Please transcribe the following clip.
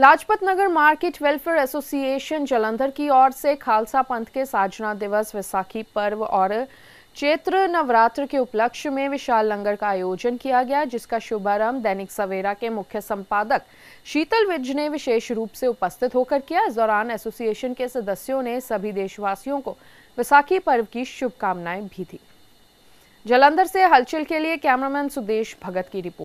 Lajpat Nagar market welfare association Jalandhar की ओर से खालसा पंथ के साजना दिवस विसाखी पर्व और चैत्र नवरात्र के उपलक्ष्य में विशाल लंगर का आयोजन किया गया जिसका शुभारंभ दैनिक सवेरा के मुख्य संपादक शीतल विज ने विशेष रूप से उपस्थित होकर किया इस दौरान एसोसिएशन के सदस्यों ने सभी देशवासियों को विसाखी पर्व की शुभकामनाएं भी दी जलंधर से हलचल के लिए कैमरामैन सुदेश भगत की रिपोर्ट